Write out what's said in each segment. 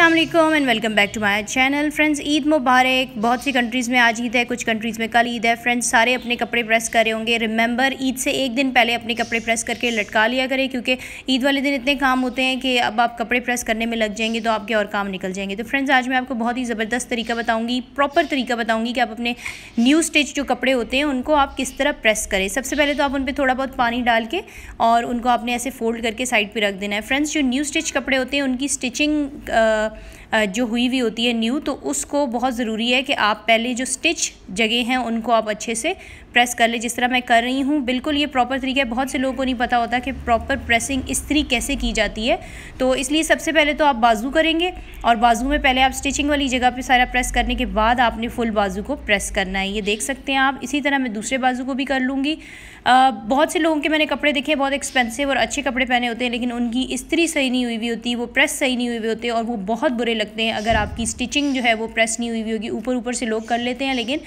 अल्लाम and welcome back to my channel friends Eid मुबारक बहुत सी कंट्रीज़ में आज ईद है कुछ कंट्रीज़ में कल ईद है फ्रेंड्स सारे अपने कपड़े प्रेस करे होंगे रिमेंबर ईद से एक दिन पहले अपने कपड़े प्रेस करके लटका लिया करें क्योंकि ईद वाले दिन इतने काम होते हैं कि अब आप कपड़े प्रेस करने में लग जाएंगे तो आपके और काम निकल जाएंगे तो फ्रेंड्स आज मैं आपको बहुत ही ज़बरदस्त तरीका बताऊँगी प्रॉपर तरीका बताऊँगी कि आप अपने न्यू स्टिच जो कपड़े होते हैं उनको आप किस तरह प्रेस करें सबसे पहले तो आप उन पर थोड़ा बहुत पानी डाल के और उनको आपने ऐसे फोल्ड करके साइड पर रख देना है फ्रेंड्स जो न्यू स्टिच कपड़े होते हैं उनकी स्टिचिंग the uh, जो हुई हुई होती है न्यू तो उसको बहुत ज़रूरी है कि आप पहले जो स्टिच जगह हैं उनको आप अच्छे से प्रेस कर लें जिस तरह मैं कर रही हूँ बिल्कुल ये प्रॉपर तरीका है बहुत से लोगों को नहीं पता होता कि प्रॉपर प्रेसिंग इस्त्री कैसे की जाती है तो इसलिए सबसे पहले तो आप बाजू करेंगे और बाजू में पहले आप स्टिचिंग वाली जगह पर सारा प्रेस करने के बाद आपने फुल बाजू को प्रेस करना है ये देख सकते हैं आप इसी तरह मैं दूसरे बाजू को भी कर लूँगी बहुत से लोगों के मैंने कपड़े देखे बहुत एक्सपेंसिव और अच्छे कपड़े पहने होते हैं लेकिन उनकी इस्त्री सही नहीं हुई हुई होती वो प्रेस सही नहीं हुई हुई होती और वो बहुत बुरे लगते हैं अगर आपकी स्टिचिंग जो है वो प्रेस नहीं हुई होगी ऊपर ऊपर से लोग कर लेते हैं लेकिन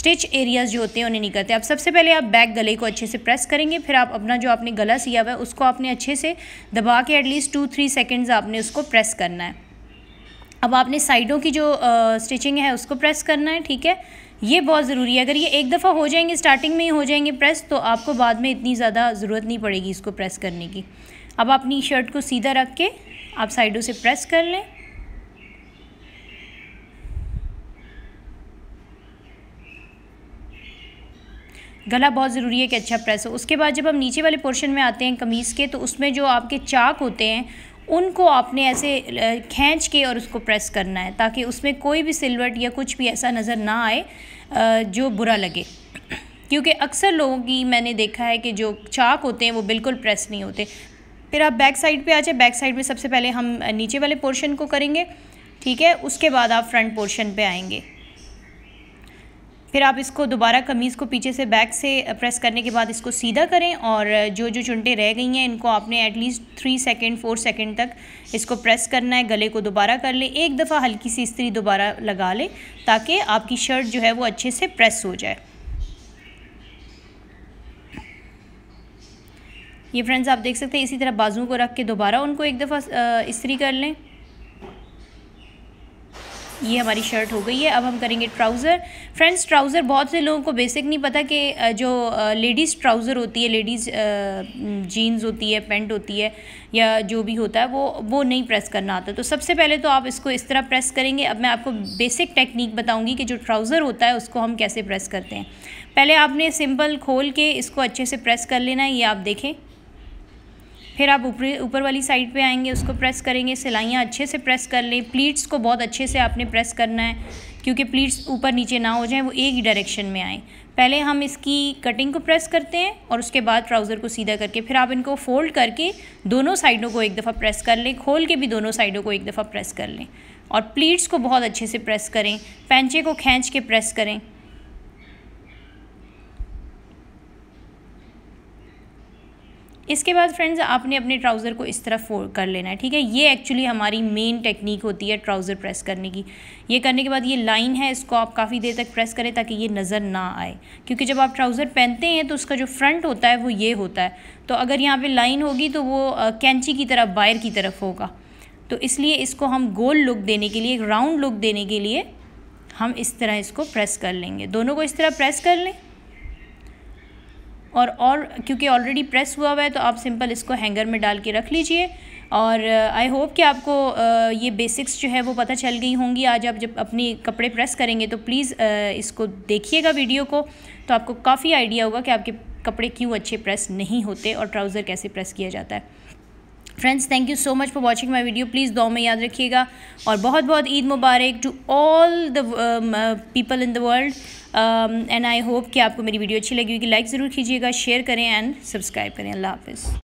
स्टिच एरियाज़ जो होते हैं उन्हें नहीं करते आप सबसे पहले आप बैक गले को अच्छे से प्रेस करेंगे फिर आप अपना जो आपने गला सिया हुआ है उसको आपने अच्छे से दबा के एटलीस्ट टू थ्री सेकेंड्स आपने उसको प्रेस करना है अब आपने साइडों की जो स्टिचिंग है उसको प्रेस करना है ठीक है ये बहुत ज़रूरी है अगर ये एक दफ़ा हो जाएंगे स्टार्टिंग में ही हो जाएंगे प्रेस तो आपको बाद में इतनी ज़्यादा ज़रूरत नहीं पड़ेगी इसको प्रेस करने की अब अपनी शर्ट को सीधा रख के आप साइडों से प्रेस कर लें गला बहुत ज़रूरी है कि अच्छा प्रेस हो उसके बाद जब हम नीचे वाले पोर्शन में आते हैं कमीज़ के तो उसमें जो आपके चाक होते हैं उनको आपने ऐसे खींच के और उसको प्रेस करना है ताकि उसमें कोई भी सिलवट या कुछ भी ऐसा नज़र ना आए जो बुरा लगे क्योंकि अक्सर लोगों की मैंने देखा है कि जो चाक होते हैं वो बिल्कुल प्रेस नहीं होते फिर आप बैक साइड पे आ जाए बैक साइड में सबसे पहले हम नीचे वाले पोर्शन को करेंगे ठीक है उसके बाद आप फ्रंट पोर्शन पे आएंगे फिर आप इसको दोबारा कमीज़ को पीछे से बैक से प्रेस करने के बाद इसको सीधा करें और जो जो चुनटे रह गई हैं इनको आपने at least three second four second तक इसको प्रेस करना है गले को दोबारा कर लें एक दफ़ा हल्की सी इस्त्री दोबारा लगा लें ताकि आपकी शर्ट जो है वो अच्छे से प्रेस हो जाए ये फ्रेंड्स आप देख सकते हैं इसी तरह बाजुओं को रख के दोबारा उनको एक दफ़ा इस्त्री कर लें ये हमारी शर्ट हो गई है अब हम करेंगे ट्राउज़र फ्रेंड्स ट्राउज़र बहुत से लोगों को बेसिक नहीं पता कि जो लेडीज़ ट्राउज़र होती है लेडीज़ जीन्स होती है पेंट होती है या जो भी होता है वो वो नहीं प्रेस करना आता तो सबसे पहले तो आप इसको इस तरह प्रेस करेंगे अब मैं आपको बेसिक टेक्निक बताऊँगी कि जो ट्राउज़र होता है उसको हम कैसे प्रेस करते हैं पहले आपने सिंपल खोल के इसको अच्छे से प्रेस कर लेना है ये आप देखें फिर आप ऊपर ऊपर वाली साइड पे आएंगे उसको प्रेस करेंगे सिलाइयाँ अच्छे से प्रेस कर लें प्लीट्स को बहुत अच्छे से आपने प्रेस करना है क्योंकि प्लीट्स ऊपर नीचे ना हो जाएँ वो एक ही डायरेक्शन में आएँ पहले हम इसकी कटिंग को प्रेस करते हैं और उसके बाद ट्राउज़र को सीधा करके फिर आप इनको फोल्ड करके दोनों साइडों को एक दफ़ा प्रेस कर लें खोल के भी दोनों साइडों को एक दफ़ा प्रेस कर लें और प्लीट्स को बहुत अच्छे से प्रेस करें पैंचे को खींच के प्रेस करें इसके बाद फ्रेंड्स आपने अपने ट्राउज़र को इस तरह फोल्ड कर लेना है ठीक है ये एक्चुअली हमारी मेन टेक्निक होती है ट्राउज़र प्रेस करने की ये करने के बाद ये लाइन है इसको आप काफ़ी देर तक प्रेस करें ताकि ये नज़र ना आए क्योंकि जब आप ट्राउज़र पहनते हैं तो उसका जो फ्रंट होता है वो ये होता है तो अगर यहाँ पर लाइन होगी तो वो कैंची की तरफ बायर की तरफ होगा तो इसलिए इसको हम गोल लुक देने के लिए एक राउंड लुक देने के लिए हम इस तरह इसको प्रेस कर लेंगे दोनों को इस तरह प्रेस कर लें और और क्योंकि ऑलरेडी प्रेस हुआ हुआ है तो आप सिंपल इसको हैंगर में डाल के रख लीजिए और आई uh, होप कि आपको uh, ये बेसिक्स जो है वो पता चल गई होंगी आज आप जब अपने कपड़े प्रेस करेंगे तो प्लीज़ uh, इसको देखिएगा वीडियो को तो आपको काफ़ी आइडिया होगा कि आपके कपड़े क्यों अच्छे प्रेस नहीं होते और ट्राउज़र कैसे प्रेस किया जाता है friends thank you so much for watching my video please दो में याद रखिएगा और बहुत बहुत ईद मुबारक to all the people in the world and I hope कि आपको मेरी वीडियो अच्छी लगी होगी लाइक ज़रूर कीजिएगा शेयर करें एंड सब्सक्राइब करें अल्लाह हाफ़